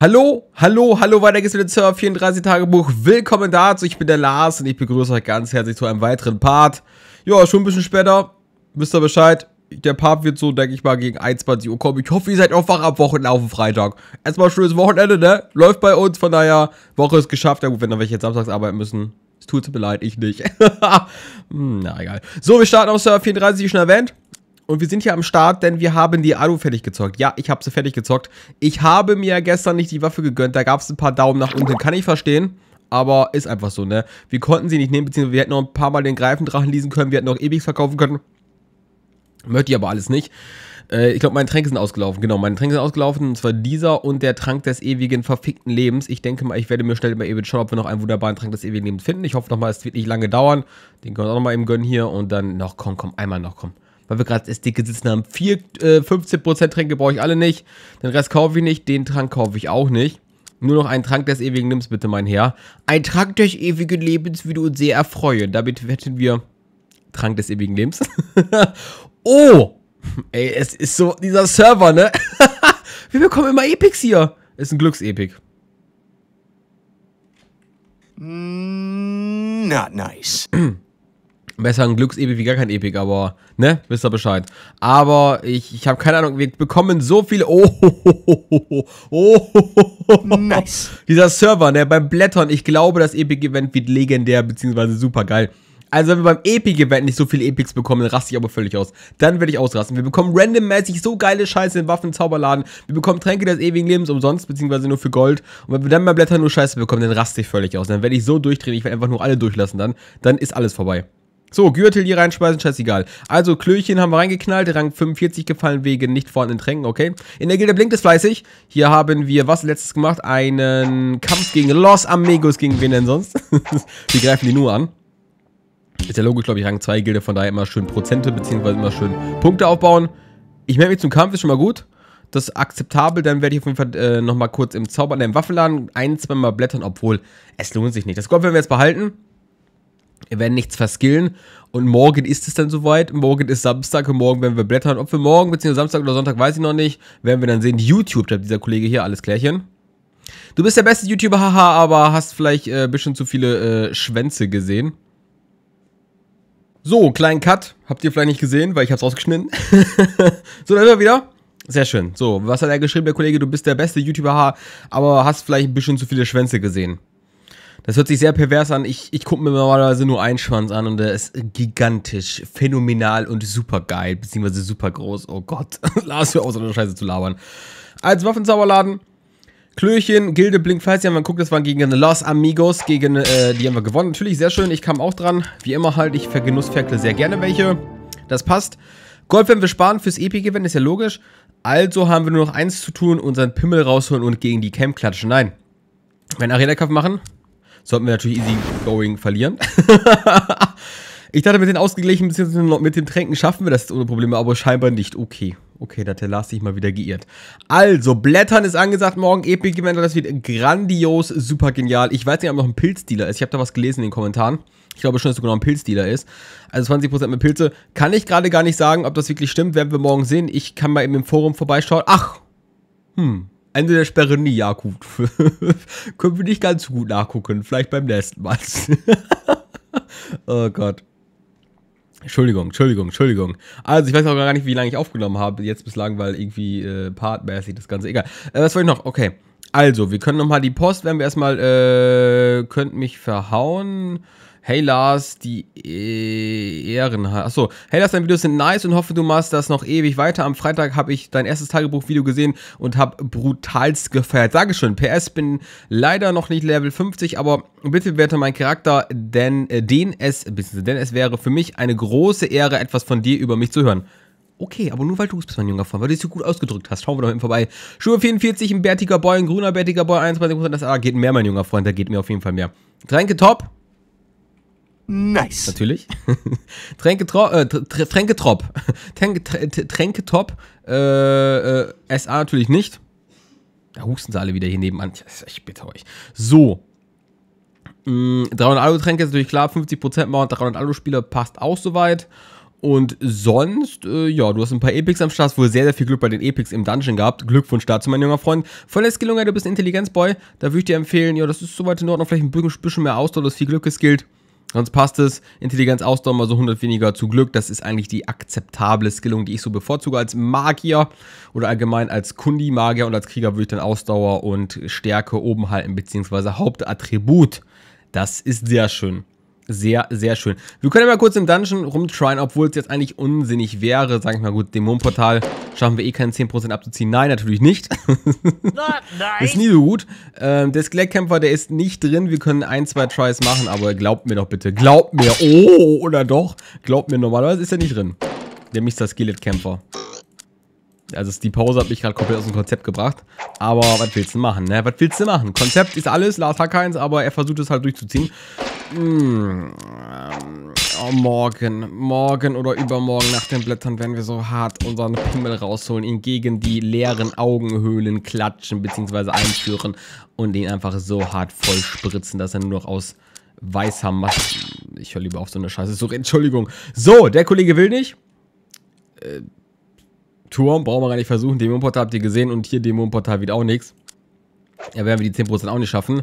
Hallo, hallo, hallo, weiter geht's mit dem Server 34 Tagebuch. Willkommen dazu, ich bin der Lars und ich begrüße euch ganz herzlich zu einem weiteren Part. Ja, schon ein bisschen später, wisst ihr Bescheid. Der Part wird so, denke ich mal, gegen 21 Uhr kommen. Ich hoffe, ihr seid auch wach ab Wochenende auf dem Freitag. Erstmal schönes Wochenende, ne? Läuft bei uns, von daher, Woche ist geschafft. Ja gut, wenn dann welche jetzt samstags arbeiten müssen. Es tut mir leid, ich nicht. Na egal. So, wir starten auf Server 34, wie schon erwähnt. Und wir sind hier am Start, denn wir haben die Alu fertig gezockt. Ja, ich habe sie fertig gezockt. Ich habe mir gestern nicht die Waffe gegönnt. Da gab es ein paar Daumen nach unten. Kann ich verstehen. Aber ist einfach so, ne? Wir konnten sie nicht nehmen, beziehungsweise wir hätten noch ein paar Mal den Greifendrachen lesen können. Wir hätten noch ewig verkaufen können. Möchte ich aber alles nicht. Äh, ich glaube, meine Tränke sind ausgelaufen. Genau, meine Tränke sind ausgelaufen. Und zwar dieser und der Trank des ewigen verfickten Lebens. Ich denke mal, ich werde mir schnell mal eben schauen, ob wir noch einen wunderbaren Trank des ewigen Lebens finden. Ich hoffe nochmal, es wird nicht lange dauern. Den können wir auch nochmal eben gönnen hier. Und dann noch, komm, komm, einmal noch, komm weil wir gerade dicke sitzen haben. Vier, äh, 15% Tränke brauche ich alle nicht. Den Rest kaufe ich nicht. Den Trank kaufe ich auch nicht. Nur noch einen Trank des ewigen Lebens, bitte, mein Herr. Ein Trank des ewigen Lebens würde uns sehr erfreuen. Damit wetten wir Trank des ewigen Lebens. oh! Ey, es ist so, dieser Server, ne? wir bekommen immer Epics hier. Ist ein Glücksepic. Mm, not nice. Besser ein glücks wie gar kein EP, aber, ne, wisst ihr Bescheid. Aber ich, ich habe keine Ahnung, wir bekommen so viele. Oh, oh, oh, oh, nice. Dieser Server, ne, beim Blättern, ich glaube, das Epic-Event wird legendär, beziehungsweise super geil. Also wenn wir beim Epic-Event nicht so viele Epics bekommen, dann raste ich aber völlig aus. Dann werde ich ausrasten. Wir bekommen randommäßig so geile Scheiße in Waffen, Zauberladen. Wir bekommen Tränke des ewigen Lebens umsonst, beziehungsweise nur für Gold. Und wenn wir dann beim Blättern nur Scheiße bekommen, dann raste ich völlig aus. Dann werde ich so durchdrehen, ich werde einfach nur alle durchlassen dann. Dann ist alles vorbei. So, Gürtel hier reinspeisen, scheißegal. Also, Klöchen haben wir reingeknallt, Rang 45 gefallen wegen nicht vorhandenen Tränken, okay. In der Gilde blinkt es fleißig. Hier haben wir, was letztes gemacht? Einen Kampf gegen Los Amigos, gegen wen denn sonst? wir greifen die nur an. Ist ja logisch, glaube ich, Rang 2 Gilde, von daher immer schön Prozente, beziehungsweise immer schön Punkte aufbauen. Ich merke mich zum Kampf, ist schon mal gut. Das ist akzeptabel, dann werde ich auf jeden Fall äh, nochmal kurz im Zauber, äh, im Waffenladen ein, zweimal blättern, obwohl es lohnt sich nicht. Das Gold werden wir jetzt behalten. Wir werden nichts verskillen. Und morgen ist es dann soweit. Morgen ist Samstag und morgen werden wir blättern. Ob wir morgen, beziehungsweise Samstag oder Sonntag, weiß ich noch nicht. Werden wir dann sehen. YouTube, dieser Kollege hier, alles klärchen. Du bist der beste YouTuber, haha, aber hast vielleicht äh, ein bisschen zu viele äh, Schwänze gesehen. So, kleinen Cut. Habt ihr vielleicht nicht gesehen, weil ich hab's rausgeschnitten. so, dann sind wir wieder. Sehr schön. So, was hat er geschrieben, der Kollege? Du bist der beste YouTuber, haha, aber hast vielleicht ein bisschen zu viele Schwänze gesehen. Das hört sich sehr pervers an. Ich, ich gucke mir normalerweise nur einen Schwanz an und der ist gigantisch, phänomenal und super geil, beziehungsweise super groß. Oh Gott, Lars, mir aus, so eine Scheiße zu labern. Als Waffenzauberladen, Klöchen, Gilde, Blink, falls ihr mal guckt, das waren gegen Los Amigos, gegen, äh, die haben wir gewonnen. Natürlich, sehr schön, ich kam auch dran. Wie immer halt, ich vergenussferkle sehr gerne welche. Das passt. Gold werden wir sparen fürs Epic-Event, ist ja logisch. Also haben wir nur noch eins zu tun, unseren Pimmel rausholen und gegen die Camp klatschen. Nein. Wenn Arena-Kampf machen, sollten wir natürlich easy going verlieren. ich dachte, mit den ausgeglichenen bzw. mit den Tränken schaffen wir das ohne Probleme, aber scheinbar nicht. Okay. Okay, da hat der Lars sich mal wieder geirrt. Also, Blättern ist angesagt, morgen Epic Event, das wird grandios, super genial. Ich weiß nicht, ob noch ein Pilzdealer ist. Ich habe da was gelesen in den Kommentaren. Ich glaube schon, dass sogar genau ein Pilzdealer ist. Also 20% mit Pilze. Kann ich gerade gar nicht sagen, ob das wirklich stimmt. Werden wir morgen sehen. Ich kann mal eben im Forum vorbeischauen. Ach, hm, Ende der Sperre nie, ja gut. Können wir nicht ganz so gut nachgucken, vielleicht beim nächsten Mal. oh Gott. Entschuldigung, Entschuldigung, Entschuldigung. Also ich weiß auch gar nicht, wie lange ich aufgenommen habe jetzt bislang, weil irgendwie äh, partmäßig das Ganze egal. Äh, was wollte ich noch? Okay. Also, wir können nochmal die Post, wenn wir erstmal, äh, könnt mich verhauen. Hey Lars, die e Ehren. Achso. Hey Lars, deine Videos sind nice und hoffe, du machst das noch ewig weiter. Am Freitag habe ich dein erstes Tagebuch-Video gesehen und habe brutalst gefeiert. Sage schon, PS bin leider noch nicht Level 50, aber bitte bewerte meinen Charakter, denn, äh, den es, denn es wäre für mich eine große Ehre, etwas von dir über mich zu hören. Okay, aber nur weil du es bist, mein junger Freund, weil du es so gut ausgedrückt hast. Schauen wir doch eben vorbei. Schuhe 44, ein bärtiger Boy, ein grüner bärtiger Boy, 21%. Das ah, geht mehr, mein junger Freund, da geht mir auf jeden Fall mehr. Tränke top. Nice. Natürlich. Tränketrop. tro SA natürlich nicht. Da husten sie alle wieder hier nebenan. Ich bitte euch. So. 300 mm, Alu-Tränke ist natürlich klar. 50% Mount, 300 Alu-Spieler passt auch soweit. Und sonst, äh, ja, du hast ein paar Epics am Start, wohl sehr, sehr viel Glück bei den Epics im Dungeon gehabt. Glückwunsch dazu, mein junger Freund. Volles gelungen, du bist ein Intelligenzboy. Da würde ich dir empfehlen, ja, das ist soweit in Ordnung, vielleicht ein bisschen mehr Ausdauer, das viel Glück gilt. Sonst passt es. Intelligenz, Ausdauer mal so 100 weniger zu Glück. Das ist eigentlich die akzeptable Skillung, die ich so bevorzuge als Magier oder allgemein als Kundi-Magier und als Krieger würde ich dann Ausdauer und Stärke oben halten, beziehungsweise Hauptattribut. Das ist sehr schön sehr, sehr schön. Wir können ja mal kurz im Dungeon rumtryen, obwohl es jetzt eigentlich unsinnig wäre. Sag ich mal, gut, Dämonenportal schaffen wir eh keinen 10% abzuziehen. Nein, natürlich nicht. ist nie so gut. Ähm, der Skelettkämpfer, der ist nicht drin. Wir können ein, zwei Tries machen, aber glaubt mir doch bitte. Glaubt mir. Oh, oder doch? Glaubt mir, normalerweise ist er nicht drin. Der Mr. Skelettkämpfer. Also die Pause hat mich gerade komplett aus dem Konzept gebracht. Aber was willst du machen, ne? Was willst du machen? Konzept ist alles, Lars hat keins, aber er versucht es halt durchzuziehen. Mm, ähm, oh, morgen, morgen oder übermorgen nach den Blättern werden wir so hart unseren Pimmel rausholen, ihn gegen die leeren Augenhöhlen klatschen bzw. einführen und ihn einfach so hart voll dass er nur noch aus weißer Masse... Ich höre lieber auf so eine Scheiße. So, Entschuldigung. So, der Kollege will nicht. Äh, Turm brauchen wir gar nicht versuchen. Dämonportal habt ihr gesehen und hier Dämonportal wieder auch nichts. Ja, werden wir die 10% auch nicht schaffen.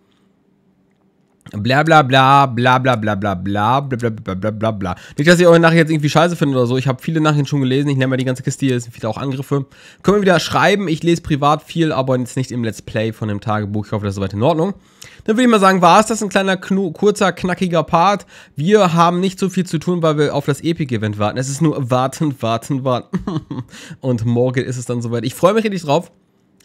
Bla bla bla bla bla bla bla bla bla bla bla bla bla. Nicht, dass ihr eure Nachrichten jetzt irgendwie scheiße findet oder so. Ich habe viele Nachrichten schon gelesen. Ich nenne mal die ganze Kiste hier. Es sind viele auch Angriffe. Können wir wieder schreiben. Ich lese privat viel, aber jetzt nicht im Let's Play von dem Tagebuch. Ich hoffe, das ist soweit in Ordnung. Dann würde ich mal sagen, war es das ein kleiner, kurzer, knackiger Part. Wir haben nicht so viel zu tun, weil wir auf das Epic-Event warten. Es ist nur warten, warten, warten. Und morgen ist es dann soweit. Ich freue mich richtig drauf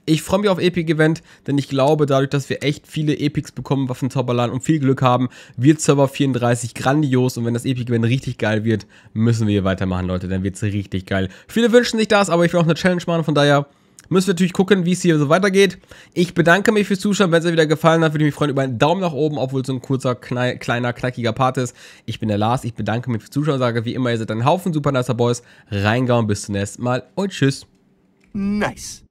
ich freue mich auf Epic Event, denn ich glaube, dadurch, dass wir echt viele Epics bekommen von Zauberland und viel Glück haben, wird Server 34 grandios und wenn das Epic Event richtig geil wird, müssen wir hier weitermachen, Leute, dann wird es richtig geil. Viele wünschen sich das, aber ich will auch eine Challenge machen, von daher müssen wir natürlich gucken, wie es hier so weitergeht. Ich bedanke mich fürs Zuschauen. Wenn es euch wieder gefallen hat, würde ich mich freuen über einen Daumen nach oben, obwohl es so ein kurzer, knall, kleiner, knackiger Part ist. Ich bin der Lars, ich bedanke mich fürs Zuschauen, sage wie immer, ihr seid ein Haufen super nicer Boys. Reingauen, bis zum nächsten Mal und tschüss. Nice.